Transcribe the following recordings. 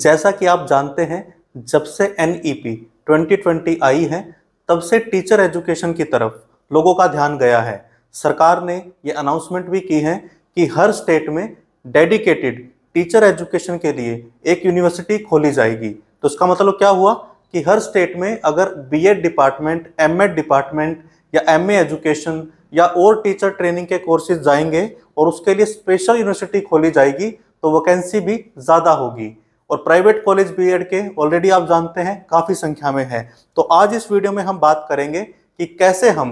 जैसा कि आप जानते हैं जब से N E P twenty twenty आई है तब से टीचर एजुकेशन की तरफ लोगों का ध्यान गया है सरकार ने ये अनाउंसमेंट भी की है कि हर स्टेट में डेडिकेटेड टीचर एजुकेशन के लिए एक यूनिवर्सिटी खोली जाएगी तो उसका मतलब क्या हुआ कि हर स्टेट में अगर बीएड डिपार्टमेंट एमएड डिपार्टमेंट या एमए एजुकेशन e या और टीचर ट्रेनिंग के कोर्सेज जाएंगे और उसके लिए स्पेशल यूनिवर्सिटी खोली जाएगी तो वैकेंसी भी ज़्यादा होगी और प्राइवेट कॉलेज बीएड के ऑलरेडी आप जानते हैं काफ़ी संख्या में हैं तो आज इस वीडियो में हम बात करेंगे कि कैसे हम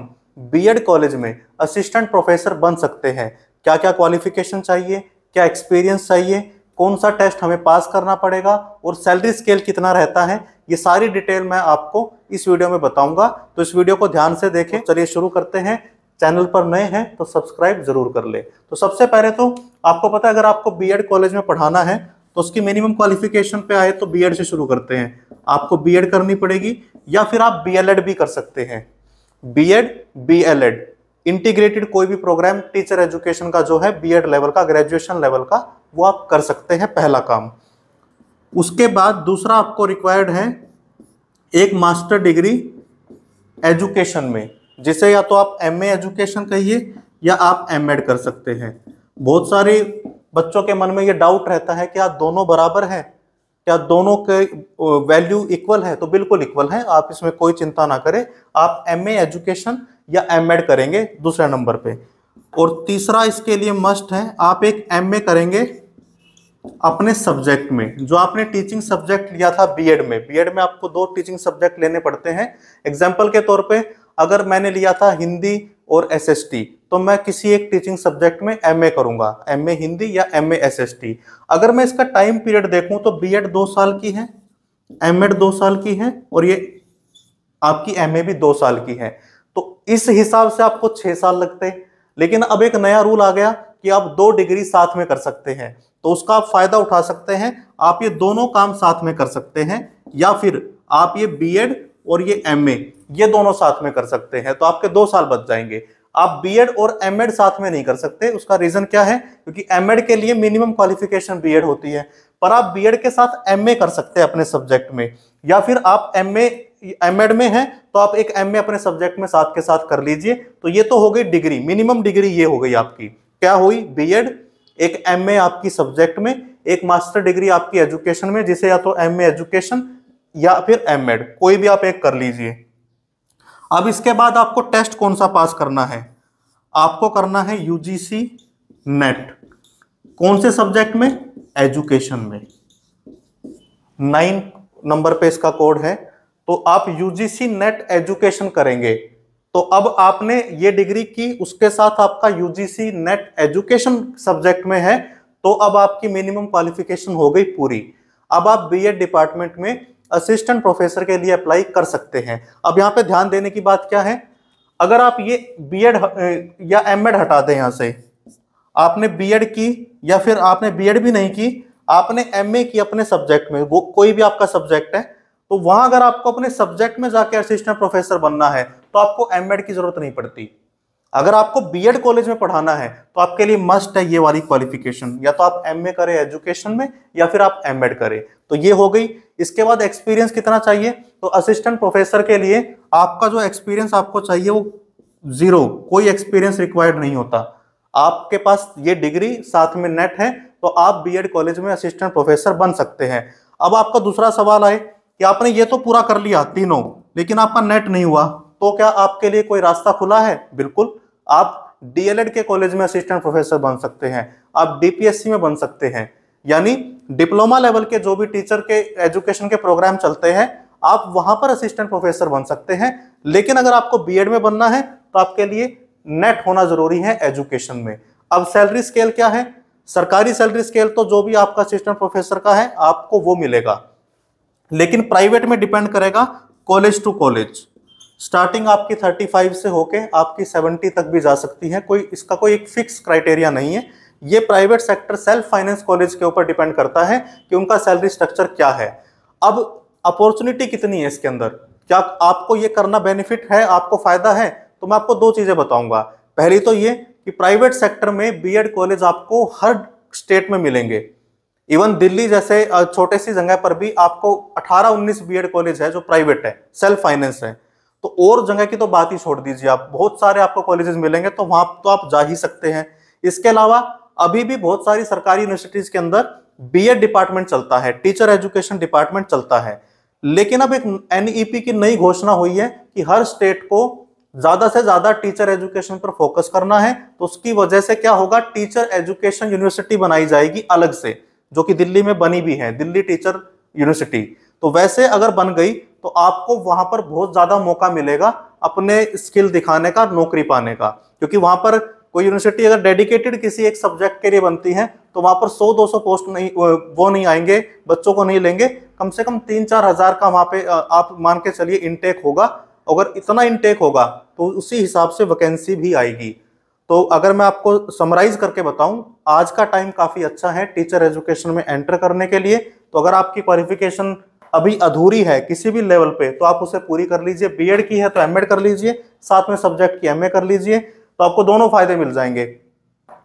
बीएड कॉलेज में असिस्टेंट प्रोफेसर बन सकते हैं क्या क्या क्वालिफिकेशन चाहिए क्या एक्सपीरियंस चाहिए कौन सा टेस्ट हमें पास करना पड़ेगा और सैलरी स्केल कितना रहता है ये सारी डिटेल मैं आपको इस वीडियो में बताऊंगा तो इस वीडियो को ध्यान से देखें तो चलिए शुरू करते हैं चैनल पर नए हैं तो सब्सक्राइब जरूर कर ले तो सबसे पहले तो आपको पता है अगर आपको बीएड कॉलेज में पढ़ाना है उसकी मिनिमम क्वालिफिकेशन पे आए तो बीएड से शुरू करते हैं आपको बीएड करनी पड़ेगी या फिर आप बीएलएड भी कर सकते हैं बीएड बीएलएड इंटीग्रेटेड कोई भी प्रोग्राम टीचर एजुकेशन का जो है बीएड लेवल का ग्रेजुएशन लेवल का वो आप कर सकते हैं पहला काम उसके बाद दूसरा आपको रिक्वायर्ड है एक मास्टर डिग्री एजुकेशन में जिसे या तो आप एम एजुकेशन कहिए या आप एम कर सकते हैं बहुत सारे बच्चों के मन में ये डाउट रहता है कि आप दोनों बराबर हैं क्या दोनों के वैल्यू इक्वल है तो बिल्कुल इक्वल है आप इसमें कोई चिंता ना करें आप एम एजुकेशन या एम करेंगे दूसरे नंबर पर और तीसरा इसके लिए मस्ट है आप एक एम करेंगे अपने सब्जेक्ट में जो आपने टीचिंग सब्जेक्ट लिया था बीएड में बीएड में आपको दो टीचिंग सब्जेक्ट लेने पड़ते हैं एग्जाम्पल के तौर पे अगर मैंने लिया था हिंदी और एसएसटी तो मैं किसी एक टीचिंग सब्जेक्ट में एम करूंगा एम हिंदी या एम एसएसटी अगर मैं इसका टाइम पीरियड देखूं तो बीएड दो साल की है एम दो साल की है और ये आपकी एम भी दो साल की है तो इस हिसाब से आपको छह साल लगते लेकिन अब एक नया रूल आ गया कि आप दो डिग्री साथ में कर सकते हैं तो उसका आप फायदा उठा सकते हैं आप ये दोनों काम साथ में कर सकते हैं या फिर आप ये बीएड और ये एमए ये दोनों साथ में कर सकते हैं तो आपके दो साल बच जाएंगे आप बीएड और एमएड साथ में नहीं कर सकते उसका रीजन क्या है क्योंकि एमएड के लिए मिनिमम क्वालिफिकेशन बीएड होती है पर आप बीएड के साथ एमए कर सकते हैं अपने सब्जेक्ट में या फिर आप एमए एमएड में हैं तो आप एक एमए अपने सब्जेक्ट में साथ के साथ कर लीजिए तो ये तो हो गई डिग्री मिनिमम डिग्री ये हो गई आपकी क्या हुई बी एक एम आपकी सब्जेक्ट में एक मास्टर डिग्री आपकी एजुकेशन में जिसे या तो एम एजुकेशन या फिर एम कोई भी आप एक कर लीजिए अब इसके बाद आपको टेस्ट कौन सा पास करना है आपको करना है यूजीसी नेट कौन से सब्जेक्ट में एजुकेशन में नाइन नंबर पे इसका कोड है तो आप यूजीसी नेट एजुकेशन करेंगे तो अब आपने ये डिग्री की उसके साथ आपका यूजीसी नेट एजुकेशन सब्जेक्ट में है तो अब आपकी मिनिमम क्वालिफिकेशन हो गई पूरी अब आप बीएड डिपार्टमेंट में असिस्टेंट प्रोफेसर के लिए अप्लाई कर सकते हैं अब यहाँ पे ध्यान देने की बात क्या है अगर आप ये बीएड या एमएड हटा दें यहाँ से आपने बीएड की या फिर आपने बीएड भी नहीं की आपने एमए की अपने सब्जेक्ट में वो कोई भी आपका सब्जेक्ट है तो वहां अगर आपको अपने सब्जेक्ट में जाके असिस्टेंट प्रोफेसर बनना है तो आपको एमएड की जरूरत नहीं पड़ती अगर आपको बीएड कॉलेज में पढ़ाना है तो आपके लिए मस्ट है ये वाली क्वालिफिकेशन या तो आप एमए करें एजुकेशन में या फिर आप एमएड करें तो ये हो गई इसके बाद एक्सपीरियंस कितना चाहिए तो असिस्टेंट प्रोफेसर के लिए आपका जो एक्सपीरियंस आपको चाहिए वो जीरो कोई एक्सपीरियंस रिक्वायर्ड नहीं होता आपके पास ये डिग्री साथ में नेट है तो आप बी कॉलेज में असिस्टेंट प्रोफेसर बन सकते हैं अब आपका दूसरा सवाल आए कि आपने ये तो पूरा कर लिया तीनों लेकिन आपका नेट नहीं हुआ तो क्या आपके लिए कोई रास्ता खुला है बिल्कुल आप डीएलएड के कॉलेज में असिस्टेंट प्रोफेसर बन सकते हैं आप डीपीएससी में बन सकते हैं यानी डिप्लोमा लेवल के जो भी टीचर के एजुकेशन के प्रोग्राम चलते हैं आप वहां पर असिस्टेंट प्रोफेसर बन सकते हैं लेकिन अगर आपको बीएड में बनना है तो आपके लिए नेट होना जरूरी है एजुकेशन में अब सैलरी स्केल क्या है सरकारी सैलरी स्केल तो जो भी आपका असिस्टेंट प्रोफेसर का है आपको वो मिलेगा लेकिन प्राइवेट में डिपेंड करेगा कॉलेज टू कॉलेज स्टार्टिंग आपकी 35 से होके आपकी 70 तक भी जा सकती है कोई इसका कोई एक फिक्स क्राइटेरिया नहीं है ये private sector self finance college के ऊपर डिपेंड करता है कि उनका सैलरी स्ट्रक्चर क्या है अब अपॉर्चुनिटी कितनी है इसके अंदर क्या आपको ये करना बेनिफिट है आपको फायदा है तो मैं आपको दो चीज़ें बताऊंगा पहली तो ये कि प्राइवेट सेक्टर में बी कॉलेज आपको हर स्टेट में मिलेंगे इवन दिल्ली जैसे छोटे सी जगह पर भी आपको 18-19 बीएड कॉलेज है जो प्राइवेट है सेल्फ फाइनेंस है तो और जगह की तो बात ही छोड़ दीजिए आप बहुत सारे आपको कॉलेजेस मिलेंगे तो वहां तो आप जा ही सकते हैं इसके अलावा अभी भी बहुत सारी सरकारी यूनिवर्सिटीज के अंदर बीएड डिपार्टमेंट चलता है टीचर एजुकेशन डिपार्टमेंट चलता है लेकिन अब एक एनईपी e की नई घोषणा हुई है कि हर स्टेट को ज्यादा से ज्यादा टीचर एजुकेशन पर फोकस करना है तो उसकी वजह से क्या होगा टीचर एजुकेशन यूनिवर्सिटी बनाई जाएगी अलग से जो कि दिल्ली में बनी भी है दिल्ली टीचर यूनिवर्सिटी तो वैसे अगर बन गई तो आपको वहां पर बहुत ज्यादा मौका मिलेगा अपने स्किल दिखाने का नौकरी पाने का क्योंकि वहां पर कोई यूनिवर्सिटी अगर डेडिकेटेड किसी एक सब्जेक्ट के लिए बनती है तो वहां पर 100-200 पोस्ट नहीं वो नहीं आएंगे बच्चों को नहीं लेंगे कम से कम तीन चार हजार का वहां पे आप मान के चलिए इनटेक होगा अगर इतना इनटेक होगा तो उसी हिसाब से वैकेंसी भी आएगी तो अगर मैं आपको समराइज करके बताऊं आज का टाइम काफ़ी अच्छा है टीचर एजुकेशन में एंटर करने के लिए तो अगर आपकी क्वालिफिकेशन अभी अधूरी है किसी भी लेवल पे तो आप उसे पूरी कर लीजिए बीएड की है तो एमएड कर लीजिए साथ में सब्जेक्ट की एमए कर लीजिए तो आपको दोनों फायदे मिल जाएंगे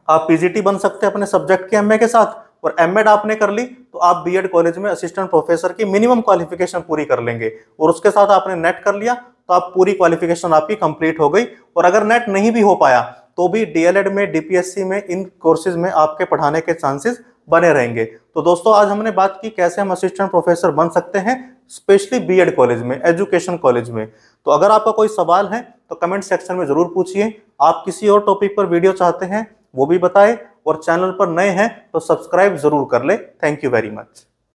आप पीजीटी बन सकते हैं अपने सब्जेक्ट के एमए के साथ और एमएड आपने कर ली तो आप बीएड कॉलेज में असिस्टेंट प्रोफेसर की मिनिमम क्वालिफिकेशन पूरी कर लेंगे और उसके साथ आपने नेट कर लिया तो आप पूरी क्वालिफिकेशन आपकी कंप्लीट हो गई और अगर नेट नहीं भी हो पाया तो भी डीएलएड में डीपीएससी में इन कोर्सेज में आपके पढ़ाने के चांसेस बने रहेंगे तो दोस्तों आज हमने बात की कैसे हम असिस्टेंट प्रोफेसर बन सकते हैं स्पेशली बीएड कॉलेज में एजुकेशन कॉलेज में तो अगर आपका कोई सवाल है तो कमेंट सेक्शन में ज़रूर पूछिए आप किसी और टॉपिक पर वीडियो चाहते हैं वो भी बताएं और चैनल पर नए हैं तो सब्सक्राइब ज़रूर कर लें थैंक यू वेरी मच